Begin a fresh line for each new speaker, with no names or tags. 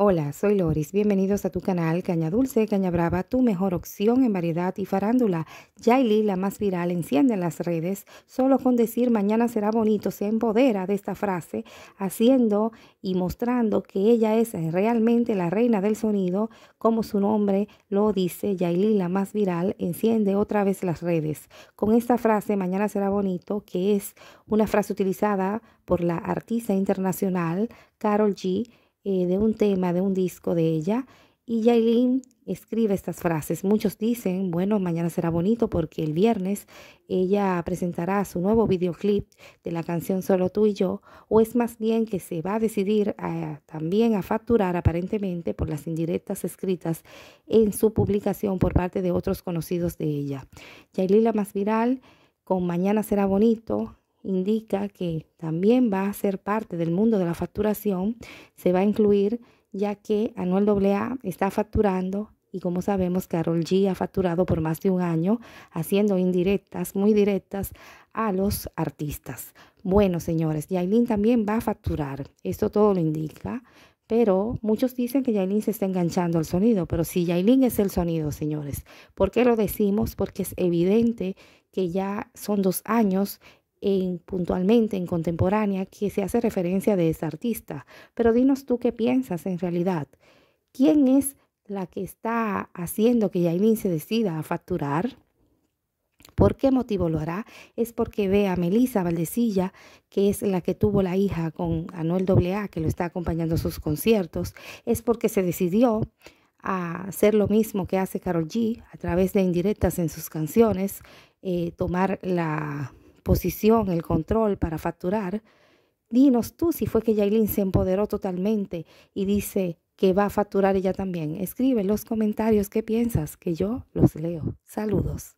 Hola, soy Loris. Bienvenidos a tu canal Caña Dulce, Caña Brava, tu mejor opción en variedad y farándula. Yaili, la más viral, enciende las redes. Solo con decir mañana será bonito, se empodera de esta frase, haciendo y mostrando que ella es realmente la reina del sonido, como su nombre lo dice. Yaili, la más viral, enciende otra vez las redes. Con esta frase, mañana será bonito, que es una frase utilizada por la artista internacional Carol G eh, de un tema, de un disco de ella. Y Yailin escribe estas frases. Muchos dicen, bueno, mañana será bonito porque el viernes ella presentará su nuevo videoclip de la canción Solo tú y yo, o es más bien que se va a decidir también a facturar aparentemente por las indirectas escritas en su publicación por parte de otros conocidos de ella. Yailin la más viral con Mañana será bonito indica que también va a ser parte del mundo de la facturación, se va a incluir ya que Anuel AA está facturando y como sabemos Carol G ha facturado por más de un año haciendo indirectas, muy directas a los artistas. Bueno, señores, Yailin también va a facturar, esto todo lo indica, pero muchos dicen que Yailin se está enganchando al sonido, pero si Yailin es el sonido, señores, ¿por qué lo decimos? Porque es evidente que ya son dos años puntualmente en contemporánea que se hace referencia de esa artista, pero dinos tú qué piensas en realidad. ¿Quién es la que está haciendo que Yailin se decida a facturar? ¿Por qué motivo lo hará? Es porque ve a Melissa Valdecilla, que es la que tuvo la hija con Anuel AA, que lo está acompañando a sus conciertos. Es porque se decidió a hacer lo mismo que hace Carol G a través de indirectas en sus canciones, eh, tomar la posición, el control para facturar, dinos tú si fue que Yailin se empoderó totalmente y dice que va a facturar ella también. Escribe en los comentarios qué piensas, que yo los leo. Saludos.